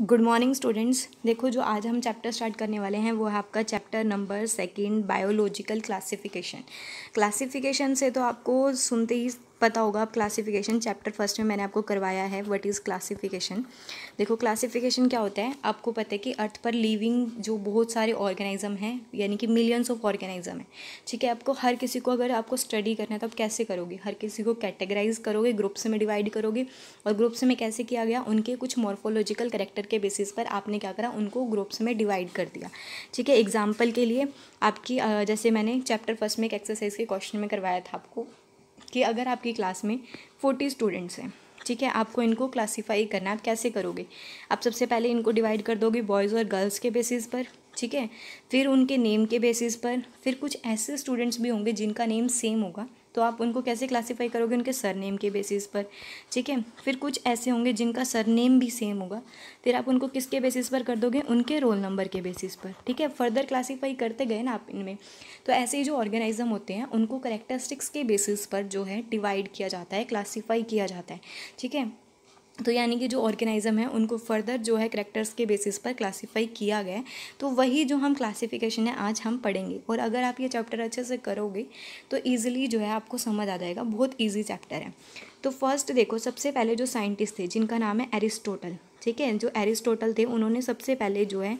good morning students देखो जो आज हम चैप्टर स्टार्ट करने वाले हैं वो है आपका chapter number second biological classification classification से तो आपको सुनते ही पता होगा आप क्लासिफिकेशन चैप्टर फर्स्ट में मैंने आपको करवाया है व्हाट इज़ क्लासिफिकेशन देखो क्लासिफिकेशन क्या होता है आपको पता है कि अर्थ पर लिविंग जो बहुत सारे ऑर्गेनाइज़म हैं यानी कि मिलियंस ऑफ ऑर्गेनाइज़म है ठीक है आपको हर किसी को अगर आपको स्टडी करना है तो आप कैसे करोगे हर किसी को कैटेगराइज करोगे ग्रुप्स में डिवाइड करोगे और ग्रुप्स में कैसे किया गया उनके कुछ मॉर्फोलॉजिकल करेक्टर के बेसिस पर आपने क्या करा उनको ग्रुप्स में डिवाइड कर दिया ठीक है एग्जाम्पल के लिए आपकी जैसे मैंने चैप्टर फर्स्ट में एक एक्सरसाइज के क्वेश्चन में करवाया था आपको कि अगर आपकी क्लास में फोर्टी स्टूडेंट्स हैं ठीक है आपको इनको क्लासीफाई करना आप कैसे करोगे आप सबसे पहले इनको डिवाइड कर दोगे बॉयज़ और गर्ल्स के बेसिस पर ठीक है फिर उनके नेम के बेसिस पर फिर कुछ ऐसे स्टूडेंट्स भी होंगे जिनका नेम सेम होगा तो आप उनको कैसे क्लासीफाई करोगे उनके सरनेम के बेसिस पर ठीक है फिर कुछ ऐसे होंगे जिनका सरनेम भी सेम होगा फिर आप उनको किसके बेसिस पर कर दोगे उनके रोल नंबर के बेसिस पर ठीक है फर्दर क्लासीफाई करते गए ना आप इनमें तो ऐसे ही जो ऑर्गेनाइजम होते हैं उनको करेक्टरिस्टिक्स के बेसिस पर जो है डिवाइड किया जाता है क्लासीफाई किया जाता है ठीक है तो यानी कि जो ऑर्गेनाइज़म है उनको फर्दर जो है करेक्टर्स के बेसिस पर क्लासिफाई किया गया है तो वही जो हम क्लासिफिकेशन है आज हम पढ़ेंगे और अगर आप ये चैप्टर अच्छे से करोगे तो ईजिली जो है आपको समझ आ जाएगा बहुत ईजी चैप्टर है तो फर्स्ट देखो सबसे पहले जो साइंटिस्ट थे जिनका नाम है एरिस्टोटल ठीक है जो एरिस्टोटल थे उन्होंने सबसे पहले जो है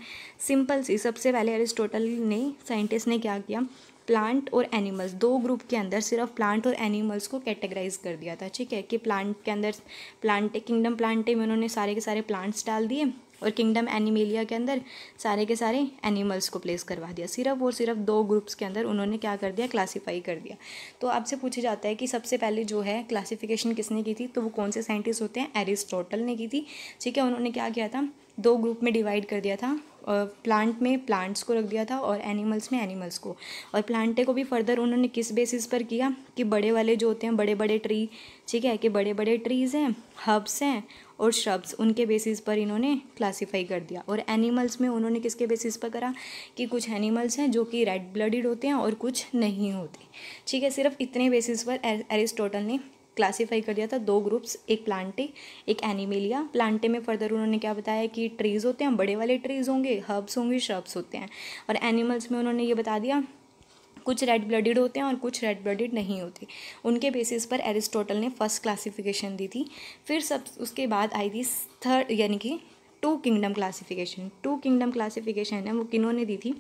सिंपल सी सबसे पहले एरिस्टोटल ने साइंटिस्ट ने क्या किया प्लांट और एनिमल्स दो ग्रुप के अंदर सिर्फ प्लांट और एनिमल्स को कैटेगराइज कर दिया था ठीक है कि प्लांट के अंदर प्लांट किंगडम प्लांटे में उन्होंने सारे के सारे प्लांट्स डाल दिए और किंगडम एनिमेलिया के अंदर सारे के सारे एनिमल्स को प्लेस करवा दिया सिर्फ और सिर्फ दो ग्रुप्स के अंदर उन्होंने क्या कर दिया क्लासीफाई कर दिया तो आपसे पूछा जाता है कि सबसे पहले जो है क्लासीफिकेशन किसने की थी तो वो कौन से साइंटिस्ट होते हैं एरिस्टोटल ने की थी ठीक है उन्होंने क्या किया था दो ग्रुप में डिवाइड कर दिया था प्लांट में प्लांट्स को रख दिया था और एनिमल्स में एनिमल्स को और प्लांटे को भी फर्दर उन्होंने किस बेसिस पर किया कि बड़े वाले जो होते हैं बड़े बड़े ट्री ठीक है कि बड़े बड़े ट्रीज़ हैं हब्स हैं और श्रब्स उनके बेसिस पर इन्होंने क्लासीफाई कर दिया और एनिमल्स में उन्होंने किसके बेसिस पर करा कि कुछ एनिमल्स हैं जो कि रेड ब्लडिड होते हैं और कुछ नहीं होते ठीक है सिर्फ इतने बेसिस पर एरिस्टोटल ने क्लासीफाई कर दिया था दो ग्रुप्स एक प्लांटे एक एनिमेलिया प्लांटे में फर्दर उन्होंने क्या बताया कि ट्रीज़ होते हैं बड़े वाले ट्रीज़ होंगे हर्ब्स होंगे श्रब्स होते हैं और एनिमल्स में उन्होंने ये बता दिया कुछ रेड ब्लडेड होते हैं और कुछ रेड ब्लडेड नहीं होते उनके बेसिस पर एरिस्टोटल ने फर्स्ट क्लासिफिकेशन दी थी फिर सब उसके बाद आई थी थर्ड यानी कि two kingdom classification two kingdom classification है वो किन्होंने दी थी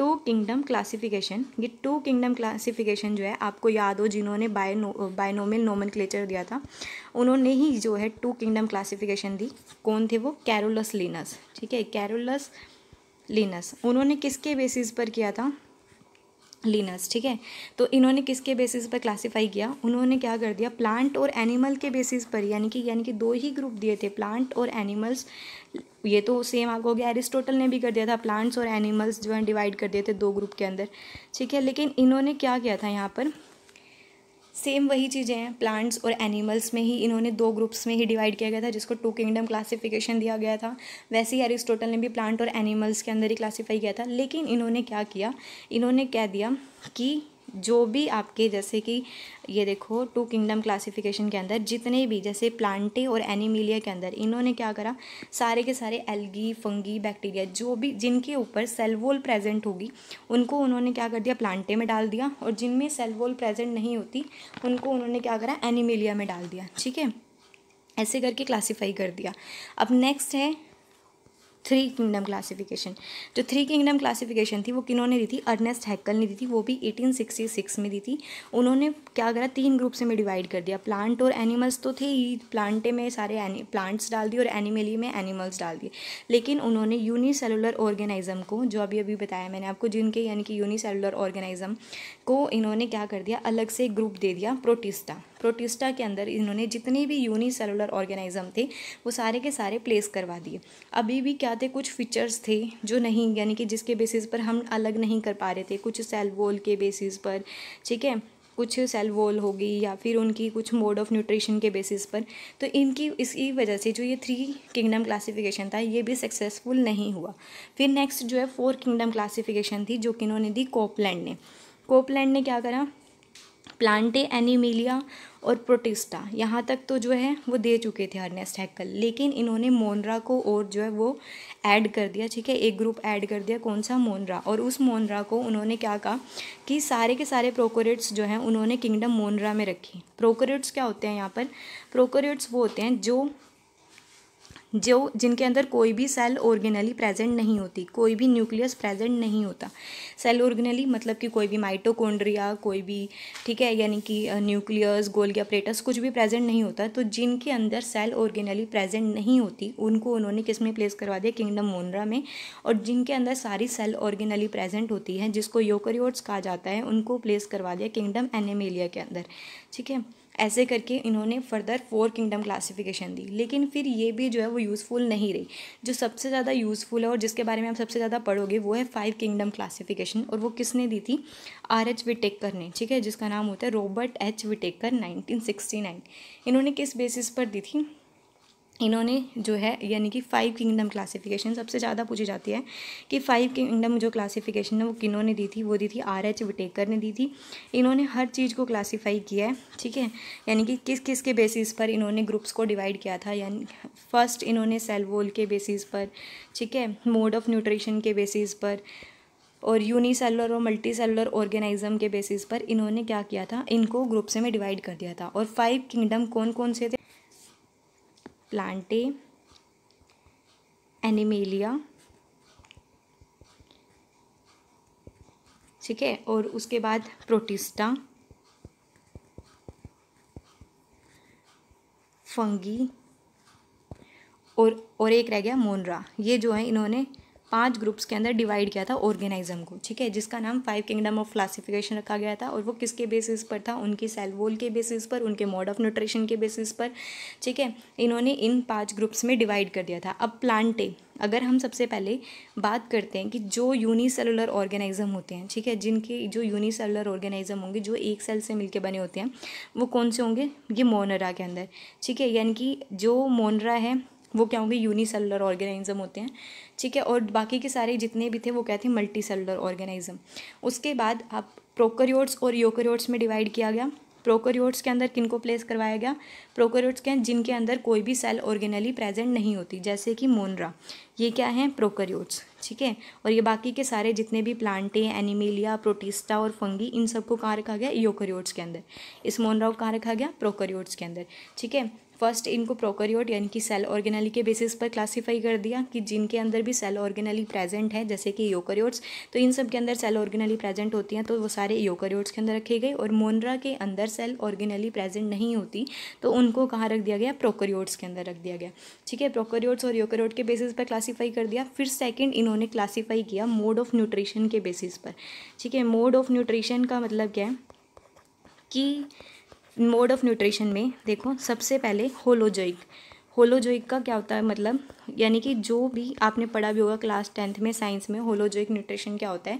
टू किंगडम क्लासिफिकेशन ये टू किंगडम क्लासिफिकेशन जो है आपको याद हो जिन्होंने बायनो बायनोमियल क्लेचर दिया था उन्होंने ही जो है टू किंगडम क्लासिफिकेशन दी कौन थे वो कैरोलस लिनस ठीक है कैरोलस लिनस उन्होंने किसके बेसिस पर किया था लिनस ठीक है तो इन्होंने किसके बेसिस पर क्लासिफाई किया उन्होंने क्या कर दिया प्लांट और एनिमल के बेसिस पर यानी कि यानी कि दो ही ग्रुप दिए थे प्लांट और एनिमल्स ये तो सेम आपको हो गया एरिस्टोटल ने भी कर दिया था प्लांट्स और एनिमल्स जो है डिवाइड कर दिए थे दो ग्रुप के अंदर ठीक है लेकिन इन्होंने क्या किया था यहाँ पर सेम वही चीज़ें हैं प्लांट्स और एनिमल्स में ही इन्होंने दो ग्रुप्स में ही डिवाइड किया गया था जिसको टू किंगडम क्लासिफिकेशन दिया गया था वैसे ही एरिस्टोटल ने भी प्लांट और एनिमल्स के अंदर ही क्लासीफाई किया था लेकिन इन्होंने क्या किया इन्होंने कह दिया कि जो भी आपके जैसे कि ये देखो टू किंगडम क्लासिफिकेशन के अंदर जितने भी जैसे प्लांटे और एनिमिलिया के अंदर इन्होंने क्या करा सारे के सारे एल्गी फंगी बैक्टीरिया जो भी जिनके ऊपर सेलवोल प्रेजेंट होगी उनको उन्होंने क्या कर दिया प्लांटे में डाल दिया और जिनमें सेलवोल प्रेजेंट नहीं होती उनको उन्होंने क्या करा एनिमिलिया में डाल दिया ठीक है ऐसे करके क्लासीफाई कर दिया अब नेक्स्ट है थ्री किंगडम क्लासिफिकेशन जो थ्री किंगडम क्लासिफिकेशन थी वो किन्होंने दी थी अर्नेस्ट हैकल ने दी थी वो भी 1866 में दी थी उन्होंने क्या करा तीन ग्रुप्स में डिवाइड कर दिया प्लांट और एनिमल्स तो थे ही प्लांटे में सारे प्लांट्स डाल दिए और एनिमली में एनिमल्स डाल दिए लेकिन उन्होंने यूनिसेलुलर ऑर्गेनाइजम को जो अभी अभी बताया मैंने आपको जिनके यानी कि यूनिसेलुलर ऑर्गेनाइजम को इन्होंने क्या कर दिया अलग से ग्रुप दे दिया प्रोटिस्टा प्रोटिस्टा के अंदर इन्होंने जितने भी यूनिसेलुलर ऑर्गेनाइज़म थे वो सारे के सारे प्लेस करवा दिए अभी भी क्या ज़्यादा कुछ फीचर्स थे जो नहीं यानी कि जिसके बेसिस पर हम अलग नहीं कर पा रहे थे कुछ सेल वॉल के बेसिस पर ठीक है कुछ सेल वॉल होगी या फिर उनकी कुछ मोड ऑफ न्यूट्रिशन के बेसिस पर तो इनकी इसकी वजह से जो ये थ्री किंगडम क्लासिफिकेशन था ये भी सक्सेसफुल नहीं हुआ फिर नेक्स्ट जो है फोर किंगडम क्लासिफिकेशन थी जो कि इन्होंने दी कोपलैंड ने कोपलैंड ने क्या करा प्लांटे एनीमिलिया और प्रोटिस्टा यहाँ तक तो जो है वो दे चुके थे अर्नेस्ट हैकल लेकिन इन्होंने मोनरा को और जो है वो ऐड कर दिया ठीक है एक ग्रुप ऐड कर दिया कौन सा मोनरा और उस मोनरा को उन्होंने क्या कहा कि सारे के सारे प्रोकोरेट्स जो हैं उन्होंने किंगडम मोनरा में रखी प्रोकोरेट्स क्या होते हैं यहाँ पर प्रोकोरेट्स वो होते हैं जो जो जिनके अंदर कोई भी सेल ऑर्गेनली प्रेजेंट नहीं होती कोई भी न्यूक्लियस प्रेजेंट नहीं होता सेल ऑर्गेनली मतलब कि कोई भी माइटोकोन्ड्रिया कोई भी ठीक है यानी कि न्यूक्लियस गोल्गिया प्लेटस कुछ भी प्रेजेंट नहीं होता तो जिनके अंदर सेल ऑर्गेनली प्रेजेंट नहीं होती उनको उन्होंने किस में प्लेस करवा दिया किंगडम मोनरा में और जिनके अंदर सारी सेल ऑर्गेनली प्रेजेंट होती है जिसको योकरियोट्स कहा जाता है उनको प्लेस करवा दिया किंगडम एनेमेलिया के अंदर ठीक है ऐसे करके इन्होंने फर्दर फोर किंगडम क्लासिफिकेशन दी लेकिन फिर ये भी जो है वो यूज़फुल नहीं रही जो सबसे ज़्यादा यूज़फुल है और जिसके बारे में आप सबसे ज़्यादा पढ़ोगे वो है फाइव किंगडम क्लासिफिकेशन और वो किसने दी थी आर एच विटेकर ने ठीक है जिसका नाम होता है Robert H Whittaker nineteen sixty nine इन्होंने किस बेसिस पर दी थी इन्होंने जो है यानी कि फ़ाइव किंगडम क्लासिफिकेशन सबसे ज़्यादा पूछी जाती है कि फाइव किंगडम जो क्लासिफिकेशन है वो किनों ने दी थी वो दी थी आर एच विटेकर ने दी थी इन्होंने हर चीज़ को क्लासीफाई किया है ठीक है यानी कि किस किस के बेसिस पर इन्होंने ग्रुप्स को डिवाइड किया था यानी फर्स्ट इन्होंने सेल वोल के बेसिस पर ठीक है मोड ऑफ न्यूट्रिशन के बेसिस पर और यूनिसेलुलर और मल्टी सेलुलर ऑर्गेनाइज़म के बेसिस पर इन्होंने क्या किया था इनको ग्रुप्स में डिवाइड कर दिया था और फाइव किंगडम कौन कौन से थे प्लांटे एनिमेलिया ठीक है और उसके बाद प्रोटिस्टा फंगी और और एक रह गया मोनरा ये जो है इन्होंने पांच ग्रुप्स के अंदर डिवाइड किया था ऑर्गेनाइज्म को ठीक है जिसका नाम फाइव किंगडम ऑफ क्लासिफिकेशन रखा गया था और वो किसके बेसिस पर था उनकी सेल वोल के बेसिस पर उनके मोड ऑफ न्यूट्रिशन के बेसिस पर ठीक है इन्होंने इन पाँच ग्रुप्स में डिवाइड कर दिया था अब प्लांटे अगर हम सबसे पहले बात करते हैं कि जो यूनिसेलुलर ऑर्गेनाइज़म होते हैं ठीक है जिनके जो यूनिसेलुलर ऑर्गेनाइज़म होंगे जो एक सेल से मिलकर बने होते हैं वो कौन से होंगे ये मोनरा के अंदर ठीक है यानी कि जो मोनरा है वो क्या होंगे यूनी सेलुलर ऑर्गेनाइज़म होते हैं ठीक है और बाकी के सारे जितने भी थे वो क्या थे मल्टी सेलुलर ऑर्गेनाइज़म उसके बाद आप प्रोकरियोट्स और यूकरियोट्स में डिवाइड किया गया प्रोकरियोट्स के अंदर किनको प्लेस करवाया गया प्रोकरियोट्स के जिनके अंदर कोई भी सेल ऑर्गेनली प्रेजेंट नहीं होती जैसे कि मोनरा ये क्या है प्रोकरियोट्स ठीक है और ये बाकी के सारे जितने भी प्लांटे एनिमेलिया प्रोटिस्टा और फंगी इन सबको कहाँ रखा गया यूकरियोट्स के अंदर इस मोनरा को कहाँ रखा गया प्रोकरियोट्स के अंदर ठीक है फर्स्ट इनको प्रोकरियोट यानी कि सेल ऑर्गेनली के बेसिस पर क्लासीफाई कर दिया कि जिनके अंदर भी सेल ऑर्गेनली प्रेजेंट है जैसे कि योकरियोट्स तो इन सब के अंदर सेल ऑर्गेनली प्रेजेंट होती हैं तो वो सारे यूकरियोट्स के अंदर रखे गए और मोनरा के अंदर सेल ऑर्गेनली प्रेजेंट नहीं होती तो उनको कहाँ रख दिया गया प्रोकरियोट्स के अंदर रख दिया गया ठीक है प्रोकरियोट्स और यूकरियोट के बेसिस पर क्लासीफाई कर दिया फिर सेकेंड इन्होंने क्लासीफाई किया मोड ऑफ न्यूट्रिशन के बेसिस पर ठीक है मोड ऑफ न्यूट्रिशन का मतलब क्या है कि मोड ऑफ न्यूट्रिशन में देखो सबसे पहले होलोजोइक होलोजोइक का क्या होता है मतलब यानी कि जो भी आपने पढ़ा भी होगा क्लास टेंथ में साइंस में होलोजोइक न्यूट्रिशन क्या होता है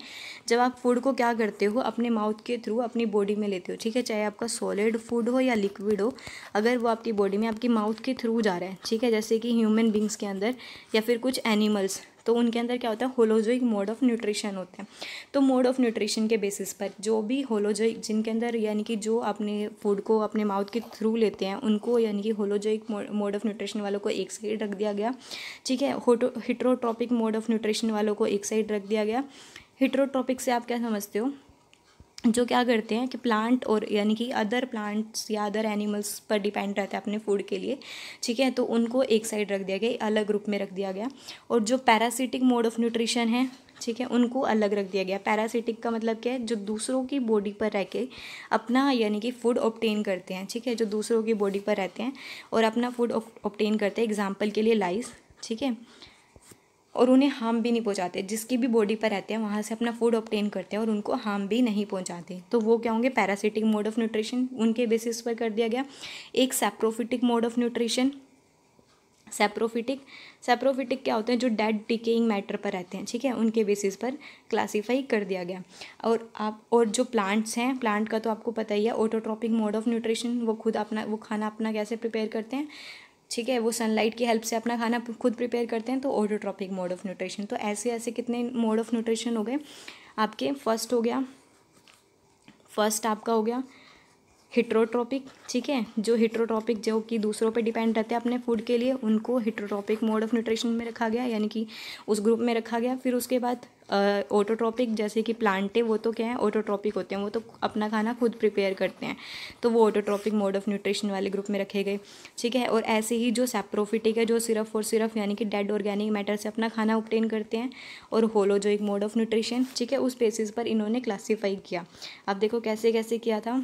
जब आप फूड को क्या करते हो अपने माउथ के थ्रू अपनी बॉडी में लेते हो ठीक है चाहे आपका सॉलिड फूड हो या लिक्विड हो अगर वो आपकी बॉडी में आपकी माउथ के थ्रू जा रहा है ठीक है जैसे कि ह्यूमन बींग्स के अंदर या फिर कुछ एनिमल्स तो उनके अंदर क्या होता है होलोजोइक मोड ऑफ न्यूट्रिशन होते हैं तो मोड ऑफ न्यूट्रिशन के बेसिस पर जो भी होलोजोइक जिनके अंदर यानी कि जो अपने फूड को अपने माउथ के थ्रू लेते हैं उनको यानी कि होलोजोइक मोड ऑफ न्यूट्रिशन वालों को एक साइड रख दिया गया ठीक है हिट्रोट्रॉपिक मोड ऑफ न्यूट्रिशन वालों को एक साइड रख दिया गया हिट्रोट्रॉपिक से आप क्या समझते हो जो क्या करते हैं कि प्लांट और यानी कि अदर प्लांट्स या अदर एनिमल्स पर डिपेंड रहते हैं अपने फूड के लिए ठीक है तो उनको एक साइड रख दिया गया अलग ग्रुप में रख दिया गया और जो पैरासिटिक मोड ऑफ न्यूट्रिशन है ठीक है उनको अलग रख दिया गया पैरासिटिक का मतलब क्या है जो दूसरों की बॉडी पर रह के अपना यानी कि फूड ऑप्टेन करते हैं ठीक है जो दूसरों की बॉडी पर रहते हैं और अपना फूड ऑप्टेन करते हैं एग्जाम्पल के लिए लाइस ठीक है और उन्हें हार्म भी नहीं पहुंचाते जिसकी भी बॉडी पर रहते हैं वहाँ से अपना फूड ऑप्टेन करते हैं और उनको हार्म भी नहीं पहुंचाते तो वो क्या होंगे पैरासिटिक मोड ऑफ न्यूट्रिशन उनके बेसिस पर कर दिया गया एक saprophytic mode of nutrition saprophytic saprophytic क्या होते हैं जो डेड डिकेइंग मैटर पर रहते हैं ठीक है उनके बेसिस पर क्लासीफाई कर दिया गया और आप और जो प्लांट्स हैं प्लांट का तो आपको पता ही है ऑटोट्रॉपिक मोड ऑफ न्यूट्रिशन वो खुद अपना वो खाना अपना कैसे प्रिपेयर करते हैं ठीक है वो सनलाइट की हेल्प से अपना खाना खुद प्रिपेयर करते हैं तो ऑडोट्रॉपिक मोड ऑफ न्यूट्रिशन तो ऐसे ऐसे कितने मोड ऑफ न्यूट्रिशन हो गए आपके फर्स्ट हो गया फर्स्ट आपका हो गया हिट्रोट्रॉपिक ठीक है जो हिट्रोट्रॉपिक जो कि दूसरों पे डिपेंड रहते हैं अपने फूड के लिए उनको हिट्रोट्रॉपिक मोड ऑफ न्यूट्रिशन में रखा गया यानी कि उस ग्रुप में रखा गया फिर उसके बाद ऑटोट्रॉपिक जैसे कि प्लांट है वो तो क्या है ऑटोट्रॉपिक होते हैं वो तो अपना खाना खुद प्रिपेयर करते हैं तो वो ऑटोट्रॉपिक मोड ऑफ न्यूट्रिशन वाले ग्रुप में रखे गए ठीक है और ऐसे ही जो सेप्रोफिटिक है जो सिर्फ और सिर्फ यानी कि डेड ऑर्गेनिक मैटर से अपना खाना ऑप्टेन करते हैं और होलोजोइक मोड ऑफ न्यूट्रिशन ठीक है उस बेसिस पर इन्होंने क्लासीफाई किया अब देखो कैसे कैसे किया था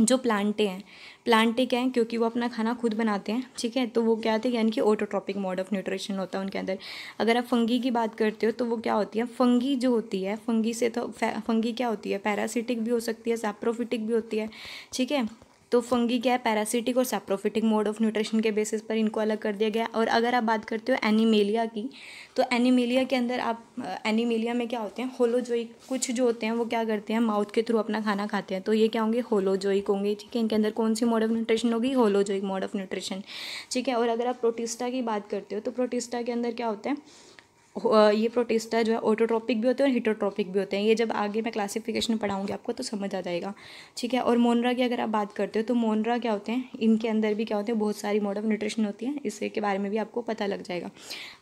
जो प्लांटे हैं प्लांटे क्या हैं क्योंकि वो अपना खाना खुद बनाते हैं ठीक है तो वो क्या थे यानी कि ऑटोट्रॉपिक मोड ऑफ न्यूट्रिशन होता है उनके अंदर अगर आप फंगी की बात करते हो तो वो क्या होती है फंगी जो होती है फंगी से तो फंगी क्या होती है पैरासिटिक भी हो सकती है सैप्रोफिटिक भी होती है ठीक है तो फंगी क्या है पैरासिटिक और सैप्रोफिटिक मोड ऑफ न्यूट्रिशन के बेसिस पर इनको अलग कर दिया गया और अगर आप बात करते हो एनीमेलिया की तो एनीमेलिया के अंदर आप एनीमेलिया में क्या होते हैं होलोजोइक कुछ जो होते हैं वो क्या करते हैं माउथ के थ्रू अपना खाना खाते हैं तो ये क्या होंगे होलोजोइक होंगे ठीक है इनके अंदर कौन सी मोड ऑफ न्यूट्रिशन होगी होलोजोइक मोड ऑफ न्यूट्रिशन ठीक है और अगर आप प्रोटिस्टा की बात करते हो तो प्रोटिस्टा के अंदर क्या होता है ये प्रोटिस्टा जो है ऑटोट्रॉपिक भी होते हैं और हिटोट्रॉपिक भी होते हैं ये जब आगे मैं क्लासिफिकेशन पढ़ाऊँगी आपको तो समझ आ जाएगा ठीक है और मोनरा की अगर आप बात करते हो तो मोनरा क्या होते हैं इनके अंदर भी क्या होते हैं बहुत सारी मोड ऑफ न्यूट्रिशन होती है इसके बारे में भी आपको पता लग जाएगा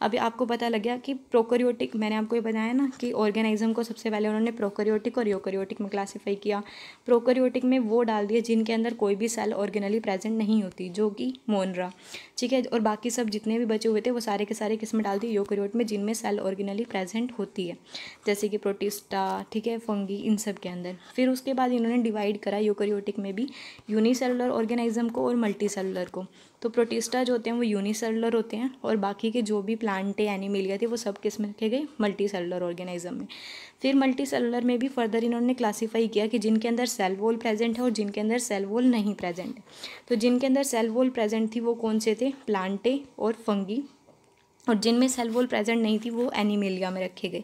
अभी आपको पता लग गया कि प्रोकरियोटिक मैंने आपको ये बताया ना कि ऑर्गेनाइजम को सबसे पहले उन्होंने प्रोकरियोटिक और यूकरियोटिक में क्लासीफाई किया प्रोकरियोटिक में वो डाल दिए जिनके अंदर कोई भी सेल ऑर्गेनली प्रेजेंट नहीं होती जो कि मोनरा ठीक है और बाकी सब जितने भी बचे हुए थे वो सारे के सारे किस्में डाल दिए यूकरियोट में जिनमें सेल ऑर्गेनली प्रेजेंट होती है जैसे कि प्रोटिस्टा ठीक है फंगी इन सब के अंदर फिर उसके बाद इन्होंने डिवाइड करा यूकरियोटिक में भी यूनिसेलुलर ऑर्गेनाइजम को और मल्टी सेलुलर को तो प्रोटिस्टा जो होते हैं वो यूनिसेलुलर होते हैं और बाकी के जो भी प्लांटे एनिमेलिया थे वो सब किस में रखे गए मल्टी सेलुलर ऑर्गेनिज्म में फिर मल्टी सेलुलर में भी फर्दर इन्होंने क्लासीफाई किया कि जिनके अंदर सेल वॉल प्रेजेंट है और जिनके अंदर सेल वॉल नहीं प्रेजेंट है तो जिनके अंदर सेल वॉल प्रेजेंट थी वो कौन से थे प्लांटे और फंगी और जिनमें सेल वॉल प्रेजेंट नहीं थी वो एनीमेलिया में रखे गए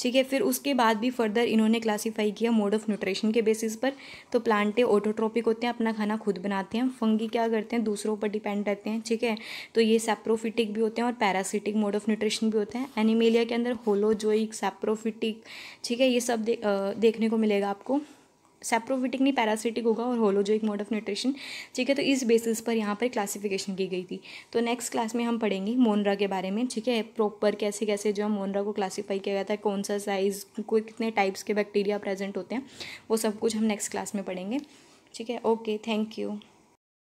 ठीक है फिर उसके बाद भी फर्दर इन्होंने क्लासीफाई किया मोड ऑफ न्यूट्रिशन के बेसिस पर तो प्लांटे ऑटोट्रॉपिक होते हैं अपना खाना खुद बनाते हैं फंगी क्या करते हैं दूसरों पर डिपेंड रहते हैं ठीक है तो ये सेप्रोफिटिक भी होते हैं और पैरासिटिक मोड ऑफ न्यूट्रिशन भी होते हैं एनिमेलिया के अंदर होलोजोइक सेप्रोफिटिक ठीक है ये सब दे, आ, देखने को मिलेगा आपको सेप्रोविटिक नहीं पैरासिटिक होगा और होलो जो एक मोड ऑफ न्यूट्रिशन ठीक है तो इस बेसिस पर यहाँ पर क्लासिफिकेशन की गई थी तो नेक्स्ट क्लास में हम पढ़ेंगे मोनरा के बारे में ठीक है प्रॉपर कैसे कैसे जो है मोनरा को क्लासीफाई किया जाता है कौन सा साइज़ को कितने टाइप्स के बैक्टीरिया प्रेजेंट होते हैं वो सब कुछ हम नेक्स्ट क्लास में पढ़ेंगे ठीक है ओके थैंक यू